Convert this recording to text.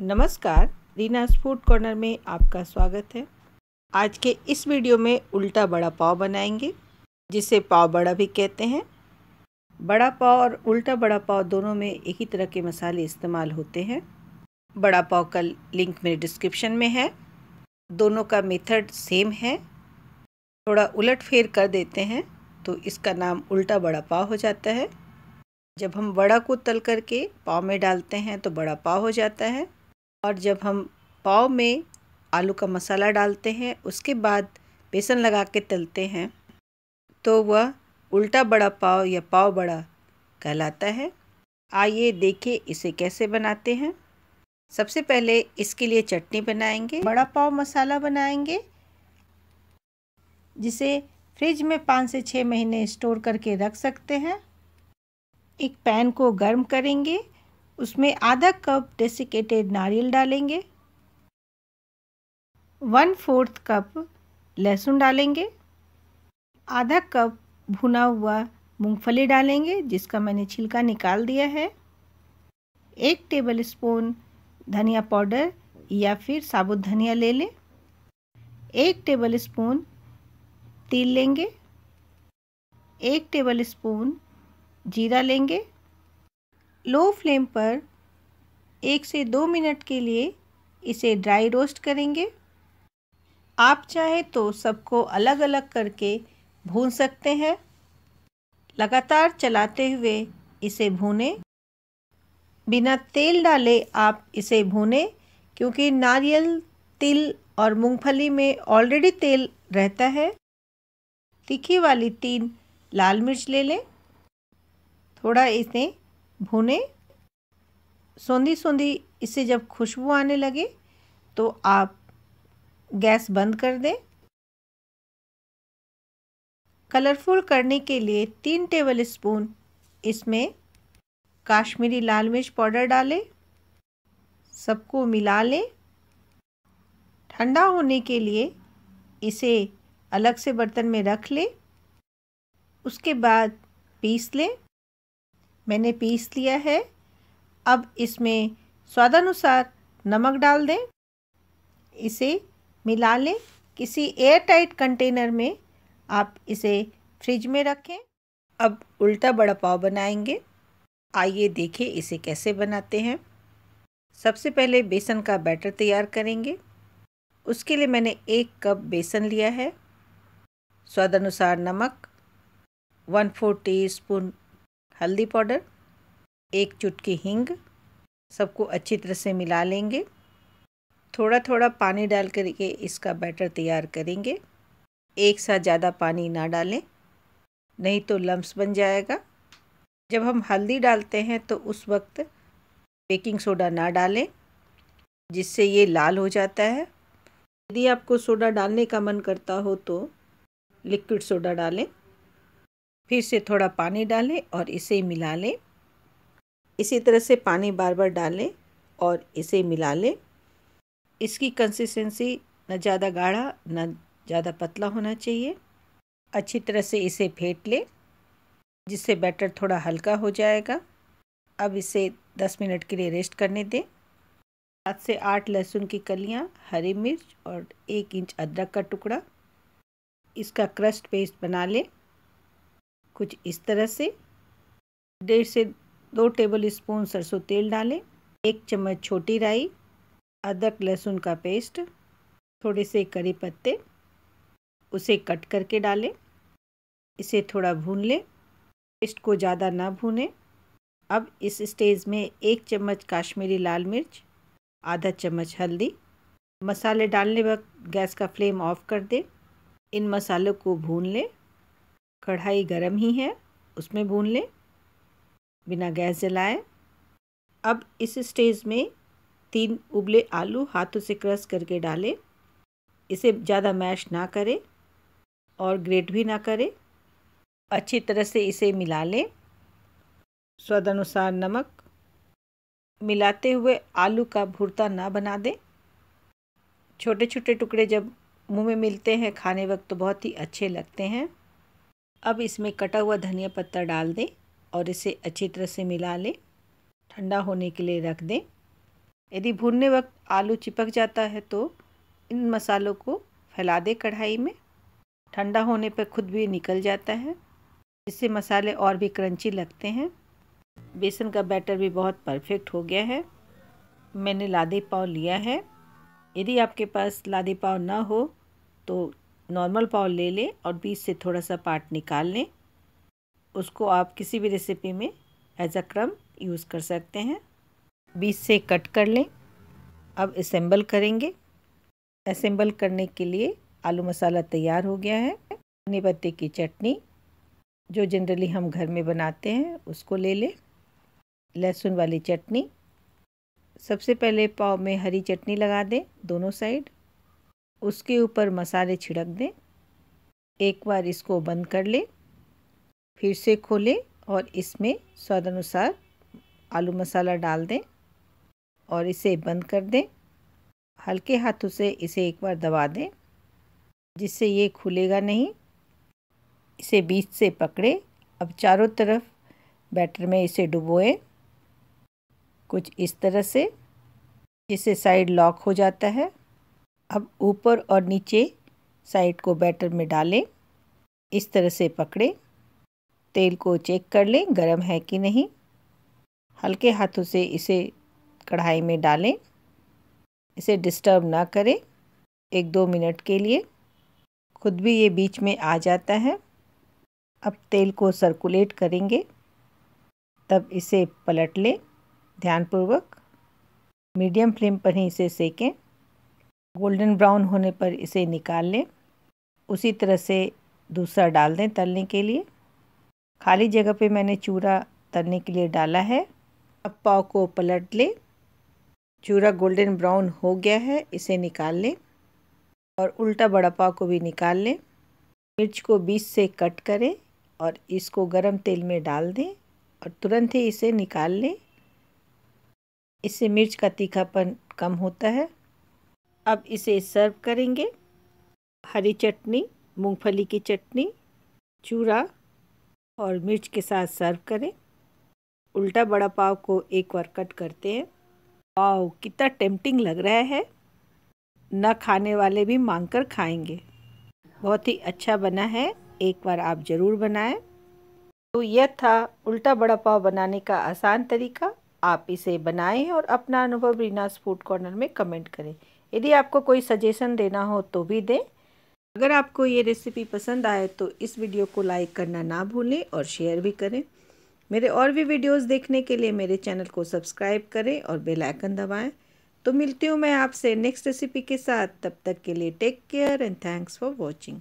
नमस्कार रीनास food corner में आपका स्वागत है आज के इस वीडियो में उल्टा बड़ा पाव बनाएंगे जिसे पाव बड़ा भी कहते हैं बड़ा पाव और उल्टा बड़ा पाव दोनों में एक ही तरह के मसाले इस्तेमाल होते हैं बड़ा पाव का लिंक मेरे डिस्क्रिप्शन में है दोनों का मेथड सेम है थोड़ा उलट फेर कर देते हैं तो इसका नाम उल्टा बड़ा पाव हो जाता है जब हम बड़ा को तल करके पाव में डालते हैं तो बड़ा पाव हो जाता है और जब हम पाव में आलू का मसाला डालते हैं उसके बाद बेसन लगा के तलते हैं तो वह उल्टा बड़ा पाव या पाव बड़ा कहलाता है आइए देखिए इसे कैसे बनाते हैं सबसे पहले इसके लिए चटनी बनाएंगे बड़ा पाव मसाला बनाएंगे जिसे फ्रिज में पाँच से छः महीने स्टोर करके रख सकते हैं एक पैन को गर्म करेंगे उसमें आधा कप डेसिकेटेड नारियल डालेंगे वन फोर्थ कप लहसुन डालेंगे आधा कप भुना हुआ मूंगफली डालेंगे जिसका मैंने छिलका निकाल दिया है एक टेबल स्पून धनिया पाउडर या फिर साबुत धनिया ले लें एक टेबल स्पून तिल लेंगे एक टेबल स्पून जीरा लेंगे लो फ्लेम पर एक से दो मिनट के लिए इसे ड्राई रोस्ट करेंगे आप चाहे तो सबको अलग अलग करके भून सकते हैं लगातार चलाते हुए इसे भूने बिना तेल डाले आप इसे भूने क्योंकि नारियल तिल और मूंगफली में ऑलरेडी तेल रहता है तीखी वाली तीन लाल मिर्च ले लें थोड़ा इसे भुने सौंधी सौंधी इसे जब खुशबू आने लगे तो आप गैस बंद कर दें कलरफुल करने के लिए तीन टेबल स्पून इसमें काश्मीरी लाल मिर्च पाउडर डालें सबको मिला लें ठंडा होने के लिए इसे अलग से बर्तन में रख लें उसके बाद पीस लें मैंने पीस लिया है अब इसमें स्वादानुसार नमक डाल दें इसे मिला लें किसी एयर टाइट कंटेनर में आप इसे फ्रिज में रखें अब उल्टा बड़ा पाव बनाएंगे आइए देखें इसे कैसे बनाते हैं सबसे पहले बेसन का बैटर तैयार करेंगे उसके लिए मैंने एक कप बेसन लिया है स्वादानुसार नमक वन फोर टी स्पून हल्दी पाउडर एक चुटकी हींग सबको अच्छी तरह से मिला लेंगे थोड़ा थोड़ा पानी डाल करके इसका बैटर तैयार करेंगे एक साथ ज़्यादा पानी ना डालें नहीं तो लम्स बन जाएगा जब हम हल्दी डालते हैं तो उस वक्त बेकिंग सोडा ना डालें जिससे ये लाल हो जाता है यदि आपको सोडा डालने का मन करता हो तो लिक्विड सोडा डालें फिर से थोड़ा पानी डालें और इसे मिला लें इसी तरह से पानी बार बार डालें और इसे मिला लें इसकी कंसिस्टेंसी न ज़्यादा गाढ़ा न ज़्यादा पतला होना चाहिए अच्छी तरह से इसे फेंट लें जिससे बैटर थोड़ा हल्का हो जाएगा अब इसे 10 मिनट के लिए रेस्ट करने दें सात से आठ लहसुन की कलियाँ हरी मिर्च और एक इंच अदरक का टुकड़ा इसका क्रस्ट पेस्ट बना लें कुछ इस तरह से डेढ़ से दो टेबल स्पून सरसों तेल डालें एक चम्मच छोटी राई अदरक लहसुन का पेस्ट थोड़े से करी पत्ते उसे कट करके डालें इसे थोड़ा भून लें पेस्ट को ज़्यादा ना भूनें अब इस स्टेज में एक चम्मच काश्मीरी लाल मिर्च आधा चम्मच हल्दी मसाले डालने वक्त गैस का फ्लेम ऑफ कर दें इन मसालों को भून लें कढ़ाई गर्म ही है उसमें भून लें बिना गैस जलाए अब इस स्टेज में तीन उबले आलू हाथों से क्रश करके डालें इसे ज़्यादा मैश ना करें और ग्रेट भी ना करें अच्छी तरह से इसे मिला लें स्वाद अनुसार नमक मिलाते हुए आलू का भुरता ना बना दें छोटे छोटे टुकड़े जब मुंह में मिलते हैं खाने वक्त तो बहुत ही अच्छे लगते हैं अब इसमें कटा हुआ धनिया पत्ता डाल दें और इसे अच्छी तरह से मिला लें ठंडा होने के लिए रख दें यदि भूनने वक्त आलू चिपक जाता है तो इन मसालों को फैला दें कढ़ाई में ठंडा होने पर खुद भी निकल जाता है इससे मसाले और भी क्रंची लगते हैं बेसन का बैटर भी बहुत परफेक्ट हो गया है मैंने लादे पाव लिया है यदि आपके पास लादे पाव ना हो तो नॉर्मल पाव ले लें और बीच से थोड़ा सा पार्ट निकाल लें उसको आप किसी भी रेसिपी में एज अ क्रम यूज़ कर सकते हैं बीच से कट कर लें अब असेंबल करेंगे असेंबल करने के लिए आलू मसाला तैयार हो गया है धनी पत्ते की चटनी जो जनरली हम घर में बनाते हैं उसको ले लें लहसुन वाली चटनी सबसे पहले पाव में हरी चटनी लगा दें दोनों साइड उसके ऊपर मसाले छिड़क दें एक बार इसको बंद कर लें फिर से खोलें और इसमें स्वाद अनुसार आलू मसाला डाल दें और इसे बंद कर दें हल्के हाथों से इसे एक बार दबा दें जिससे ये खुलेगा नहीं इसे बीच से पकड़े अब चारों तरफ बैटर में इसे डुबोएं कुछ इस तरह से जिससे साइड लॉक हो जाता है अब ऊपर और नीचे साइड को बैटर में डालें इस तरह से पकड़ें तेल को चेक कर लें गरम है कि नहीं हल्के हाथों से इसे कढ़ाई में डालें इसे डिस्टर्ब ना करें एक दो मिनट के लिए खुद भी ये बीच में आ जाता है अब तेल को सर्कुलेट करेंगे तब इसे पलट लें ध्यानपूर्वक मीडियम फ्लेम पर ही इसे सेकें गोल्डन ब्राउन होने पर इसे निकाल लें उसी तरह से दूसरा डाल दें तलने के लिए खाली जगह पे मैंने चूरा तलने के लिए डाला है अब पाव को पलट लें चूरा गोल्डन ब्राउन हो गया है इसे निकाल लें और उल्टा बड़ा पाव को भी निकाल लें मिर्च को बीच से कट करें और इसको गरम तेल में डाल दें और तुरंत ही इसे निकाल लें इससे मिर्च का तीखापन कम होता है अब इसे सर्व करेंगे हरी चटनी मूंगफली की चटनी चूरा और मिर्च के साथ सर्व करें उल्टा बड़ा पाव को एक बार कट करते हैं पाव कितना टेम्पटिंग लग रहा है न खाने वाले भी मांग कर खाएंगे बहुत ही अच्छा बना है एक बार आप ज़रूर बनाएं तो यह था उल्टा बड़ा पाव बनाने का आसान तरीका आप इसे बनाएं और अपना अनुभव रीनास फूड कॉर्नर में कमेंट करें यदि आपको कोई सजेशन देना हो तो भी दें अगर आपको ये रेसिपी पसंद आए तो इस वीडियो को लाइक करना ना भूलें और शेयर भी करें मेरे और भी वीडियोस देखने के लिए मेरे चैनल को सब्सक्राइब करें और बेल आइकन दबाएं तो मिलती हूँ मैं आपसे नेक्स्ट रेसिपी के साथ तब तक के लिए take care and thanks for watching